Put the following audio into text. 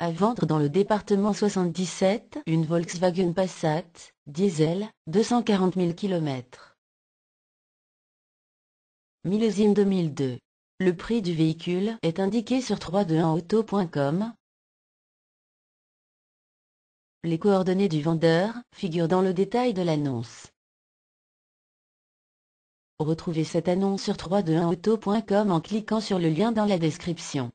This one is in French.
À vendre dans le département 77, une Volkswagen Passat, diesel, 240 000 km. Millésime 2002. Le prix du véhicule est indiqué sur 321auto.com. Les coordonnées du vendeur figurent dans le détail de l'annonce. Retrouvez cette annonce sur 321auto.com en cliquant sur le lien dans la description.